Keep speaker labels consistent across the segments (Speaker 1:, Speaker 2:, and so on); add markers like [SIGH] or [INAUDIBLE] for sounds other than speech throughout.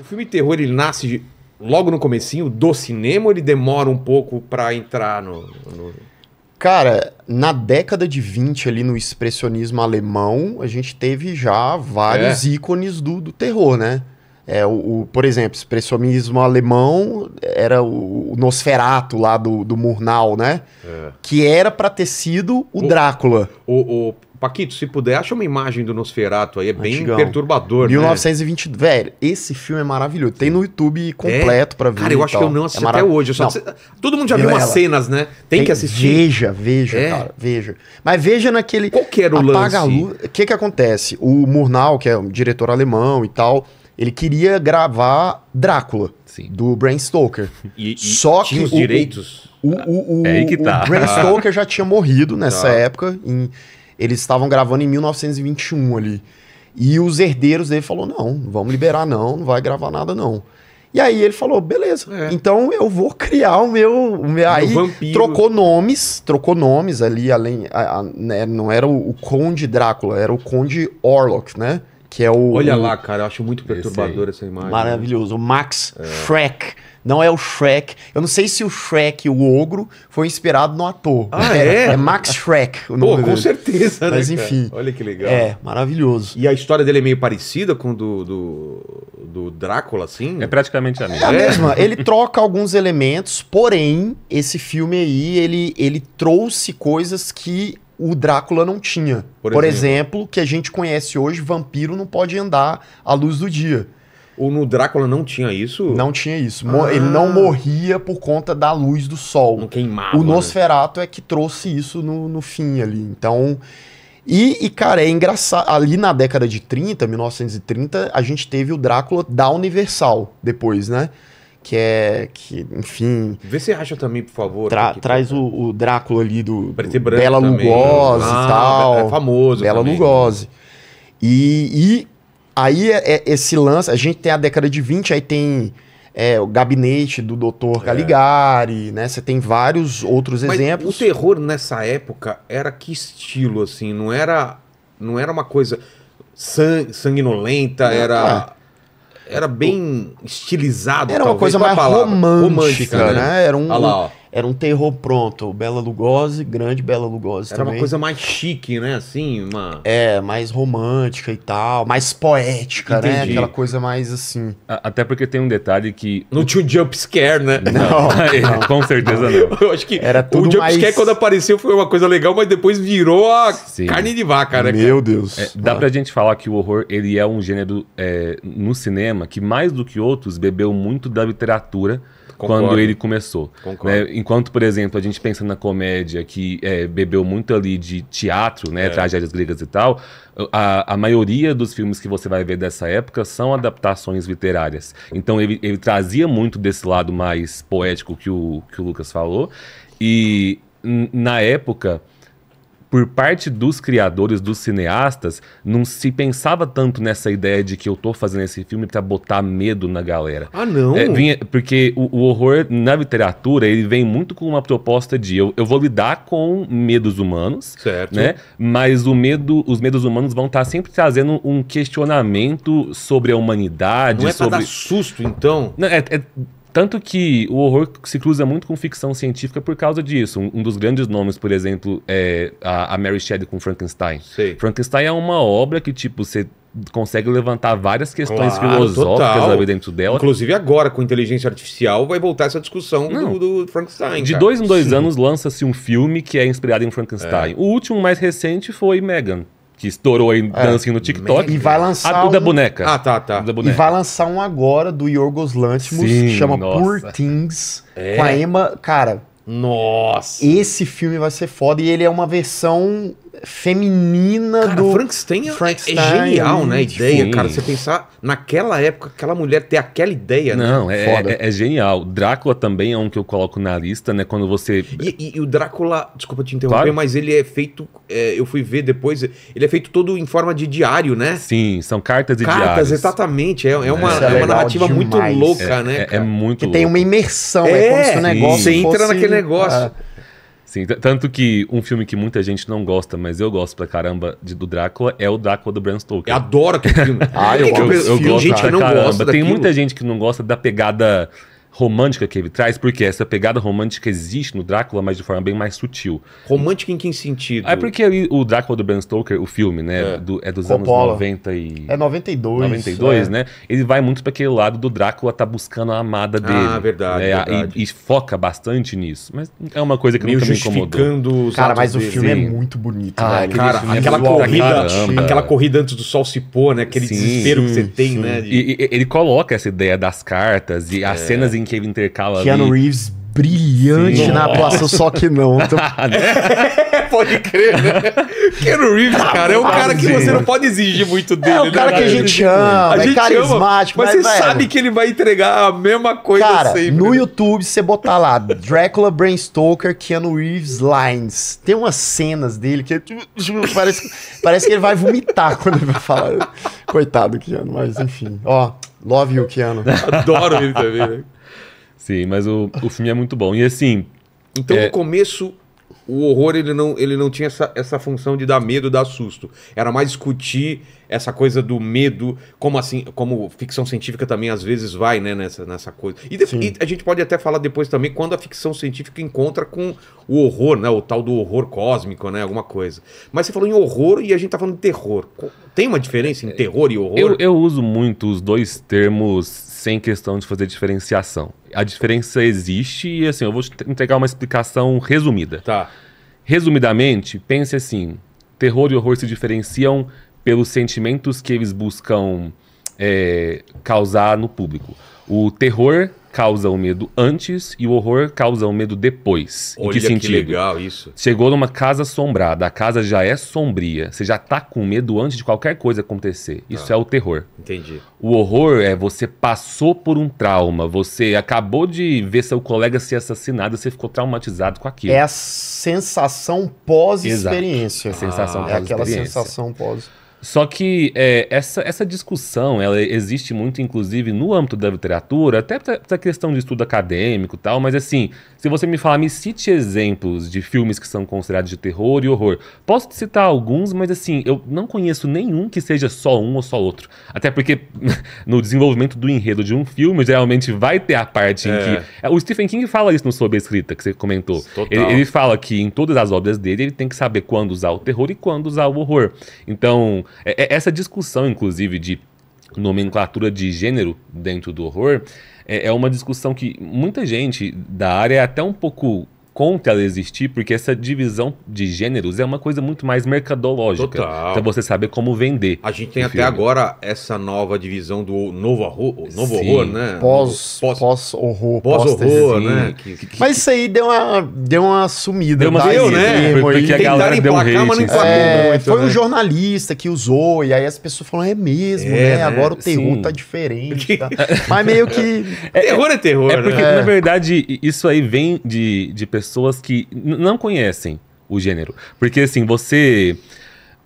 Speaker 1: o filme terror ele nasce de,
Speaker 2: logo no comecinho do cinema ou ele demora um pouco para entrar no, no... Cara, na década de 20, ali no expressionismo alemão, a gente teve já vários é. ícones do, do terror, né? É, o, o, por exemplo, expressionismo alemão era o, o Nosferato lá do, do Murnau, né? É. Que era para ter sido o, o Drácula. O, Paquito, se puder, acha uma imagem do Nosferato
Speaker 1: aí, é bem Antigão. perturbador, 1920,
Speaker 2: né? velho, esse filme é maravilhoso. Tem no YouTube completo é? pra ver. Cara, eu acho tal. que eu não é assisti é marav... até hoje. Todo mundo já viu, as umas cenas, né? Tem, Tem, que assistir. Veja, veja, é. cara, veja. Mas veja naquele... Qual que era o Apaga lance? O que que acontece? O Murnau, que é um diretor alemão e tal, ele queria gravar Drácula, Sim. do Bram Stoker. [LAUGHS] E, e Só que os o, direitos... O, o, o, é aí que tá. o Bram Stoker já tinha morrido nessa tá. época, em eles estavam gravando em 1921 ali. E os herdeiros dele falou: não, vamos liberar, não, não vai gravar nada, não. E aí ele falou, beleza, é. então eu vou [LAUGHS] criar o meu. O meu aí vampiro. trocou nomes, trocou nomes ali, além. A, a, né, não era o, o, Conde Drácula, era o Conde Orlok, né? que é o. Olha lá, cara, eu acho muito perturbador essa imagem. Né? Maravilhoso. O Max é. Shrek. Não é o Shrek. Eu não sei se o Shrek, o ogro, foi inspirado no ator. Ah, é? É Max Shrek o nome Pô, dele. com certeza, né, Mas enfim. Olha que legal. É, maravilhoso. E a
Speaker 1: história dele é meio parecida com do, do, do Drácula, assim? É praticamente a mesma. É a mesma.
Speaker 2: É. [LAUGHS] Ele troca alguns elementos, porém, esse filme aí, ele, ele trouxe coisas que o Drácula não tinha. Por, Por exemplo. exemplo, que a gente conhece hoje, vampiro não pode andar à luz do dia. Ou no Drácula não tinha isso? Não tinha isso. Ah. Ele não ah. morria por conta da luz do sol. Não queimava. O né? Nosferato né? é que trouxe isso no, no fim ali. Então. E, e, cara, é engraçado. Ali na década de 30, 1930, a gente teve o Drácula da Universal depois, né? que é. que, enfim. Vê se acha também, por favor. Tra aqui, traz o, o, Drácula ali do. Preto Bela né? Lugosi e ah, tal. É famoso. Bela também. Lugosi. E, e aí é, é esse lance. A gente tem a década de 20, aí tem. É, o gabinete do Dr. É. Caligari, é. né? Você tem vários outros Mas exemplos. O terror
Speaker 1: nessa época era que estilo assim, não era não era uma coisa sang sanguinolenta, era é era bem estilizado. Era uma talvez, coisa é mais palavra,
Speaker 2: romântica, romântica, né? né? Era um, lá, era um terror pronto. Bela Lugosi,
Speaker 3: grande Bela Lugosi Era também. uma coisa
Speaker 2: mais chique, né? Assim, uma... É, mais romântica e
Speaker 3: tal. Mais poética, né? Entendi. né? Aquela coisa mais assim. A até porque tem um detalhe que... Não tinha jump jumpscare, né? Não. [LAUGHS] É, não. Com certeza não. não. Eu acho que Era tudo o jumpscare mais... quando
Speaker 1: apareceu foi uma coisa legal, mas depois virou a Sim. carne de vaca, né? Meu Deus. É, dá pra
Speaker 3: gente falar que o horror, ele é um gênero é, no cinema que mais do que outros bebeu muito da literatura Concordo. quando ele começou. Né? Concordo. Né? enquanto, por exemplo, a gente pensa na comédia que é, bebeu muito ali de teatro, né, é. tragédias gregas e tal, a, a, maioria dos filmes que você vai ver dessa época são adaptações literárias. Então ele, ele trazia muito desse lado mais poético que o, que o Lucas falou. E na época, por parte dos criadores, dos cineastas, não se pensava tanto nessa ideia de que eu tô fazendo esse filme para botar medo na galera. Ah, não? É, vinha, porque o, o, horror na literatura, ele vem muito com uma proposta de eu, eu vou lidar com medos humanos, certo. né? Mas o medo, os medos humanos vão estar tá sempre trazendo um questionamento sobre a humanidade, não é sobre... dar susto, então? Não, é, é tanto que o horror se cruza muito com ficção científica por causa disso. Um, um dos grandes nomes, por exemplo, é a, a Mary Shelley com Frankenstein. Frankenstein é uma obra que, tipo, você consegue levantar várias questões claro, filosóficas total. dentro dela. Inclusive agora, com inteligência
Speaker 1: artificial, vai voltar essa discussão do, do, Frankenstein. De cara. dois em dois
Speaker 3: Sim. anos lança-se um filme que é inspirado em Frankenstein. É. O último mais recente foi Megan que estourou aí é. no TikTok. E vai lançar. A, um... da boneca. Ah, tá, tá. Da boneca. E vai
Speaker 2: lançar um agora do Yorgos Lanthimos, Sim, que chama nossa. Poor Things, é. com a Emma. Cara. Nossa! Esse filme vai ser foda e ele é uma versão feminina cara, do Frankenstein, é Frankenstein é, genial, né? A ideia, Sim. cara, você pensar naquela época aquela mulher ter aquela ideia, né, não né? é, é, é,
Speaker 3: genial. Drácula também é um que eu coloco na lista, né? Quando você
Speaker 1: e, e, e o Drácula, desculpa te interromper, claro. mas ele é feito, é, eu fui
Speaker 3: ver depois, ele é feito todo em forma de diário, né? Sim, são cartas e cartas, diários.
Speaker 1: exatamente. É, é uma, é. É uma narrativa demais. muito louca,
Speaker 3: né? É, muito. Que louco. tem uma
Speaker 2: imersão, é, como se o negócio você entra naquele negócio.
Speaker 3: Sim, tanto que um filme que muita gente não gosta, mas eu gosto pra caramba de, do Drácula, é o Drácula do Bram Stoker. Eu adoro aquele filme. [LAUGHS] ah, eu, eu, eu, eu gosto gente pra que não Gosta Tem daquilo. muita gente que não gosta da pegada romântica que ele traz, porque essa pegada romântica existe no Drácula, mas de forma bem mais sutil. Romântica em que sentido? Ah, é porque o Drácula do Bram Stoker, o filme, né, é, do, é dos Coppola. anos 90 e... É 92. 92, é. né? Ele vai muito para aquele lado do Drácula tá buscando a amada ah, dele. Ah, verdade, né? verdade. E, e, foca bastante nisso. Mas é uma coisa que Meio nunca me incomodou.
Speaker 1: Cara, mas o filme é muito bonito, ah, Cara, cara é aquela corrida, aquela corrida antes do sol se pôr,
Speaker 3: né? Aquele sim, desespero que você tem, sim. né? De... E, e, ele coloca essa ideia das cartas e as é. cenas em que ele intercala Keanu ali. Reeves
Speaker 2: brilhante Sim. na atuação, só que não. [LAUGHS] Então... Ah, né?
Speaker 3: [LAUGHS] pode crer, né? Keanu Reeves, ah, cara, é um cara que você não pode exigir muito dele.
Speaker 2: É um né, cara né, que a tipo, é gente ama, a gente é carismático. Ama, mas, mas você sabe que
Speaker 1: ele vai entregar a mesma coisa cara, sempre. Né?
Speaker 2: no YouTube, você botar lá, Drácula, Bram Stoker, Keanu Reeves, Lines. Tem umas cenas dele que é tipo, parece, parece que ele vai vomitar [LAUGHS] quando ele vai falar. Coitado, Keanu, mas enfim. Ó, Love you, Keanu. [LAUGHS] Adoro ele também, né?
Speaker 3: Sim, mas o, o filme é muito bom. E assim. Então, é... começo, o horror
Speaker 1: ele não, ele não tinha essa, essa função de dar medo, dar susto. Era mais discutir essa coisa do medo, como assim, como ficção científica também às vezes vai, né, nessa, nessa coisa. E, de, e a gente pode até falar depois também quando a ficção científica encontra com o horror, né, o tal do horror cósmico, né, alguma coisa. Mas você falou em horror e a gente tá falando de terror. Tem uma diferença é, em terror e horror? Eu, eu
Speaker 3: uso muito os dois termos sem questão de fazer diferenciação. A diferença existe e assim, eu vou entregar uma explicação resumida. Tá. Resumidamente, pense assim: terror e horror se diferenciam pelos sentimentos que eles buscam é, causar no público. O terror causa o medo antes e o horror causa o medo depois. Olha em que sentido? Que legal isso. Chegou numa casa assombrada, a casa já é sombria, você já tá com medo antes de qualquer coisa acontecer. Isso ah, é o terror. Entendi. O horror é você passou por um trauma, você acabou de ver seu colega ser assassinado, você ficou traumatizado com aquilo. É
Speaker 2: a sensação pós-experiência. Ah, sensação pós-experiência. É aquela sensação pós
Speaker 3: só que é, essa, essa discussão ela existe muito, inclusive, no âmbito da literatura, até para questão de estudo acadêmico e tal, mas assim, se você me falar, me cite exemplos de filmes que são considerados de terror e horror. Posso citar alguns, mas assim, eu não conheço nenhum que seja só um ou só outro. Até porque [LAUGHS] no desenvolvimento do enredo de um filme, geralmente vai ter a parte é. em que. É, o Stephen King fala isso no Sob Escrita, que você comentou. Ele, ele fala que em todas as obras dele, ele tem que saber quando usar o terror e quando usar o horror. Então é, é, essa discussão, inclusive, de nomenclatura de gênero dentro do horror é, é, uma discussão que muita gente da área é até um pouco contra ela existir, porque essa divisão de gêneros é uma coisa muito mais mercadológica. Total. Pra então, você saber como vender. A gente tem até filme. agora essa nova divisão do novo horror, novo horror né? Pós,
Speaker 2: pós, pós horror. Pós horror, né? Mas isso aí deu uma, deu uma sumida. Deu uma deu, né? porque a galera deu um hate. Mas não é, muito, foi né? um jornalista que usou, e aí as pessoas falaram, é mesmo, é, né? né? Agora o terror Sim. tá diferente. [LAUGHS] Tá? Mas meio que... É, é, terror é terror, É porque, né? na
Speaker 3: verdade, isso aí vem de, de pessoas pessoas que não conhecem o gênero. Porque assim, você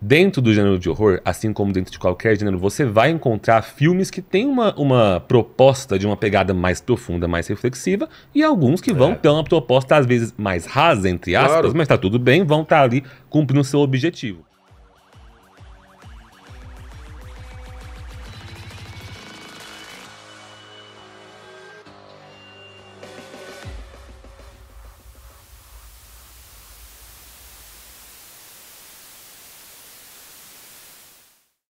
Speaker 3: dentro do gênero de horror, assim como dentro de qualquer gênero, você vai encontrar filmes que têm uma, uma proposta de uma pegada mais profunda, mais reflexiva, e alguns que vão é. ter uma proposta, às vezes, mais rasa, entre aspas, claro. mas tá tudo bem, vão estar tá ali cumprindo o seu objetivo.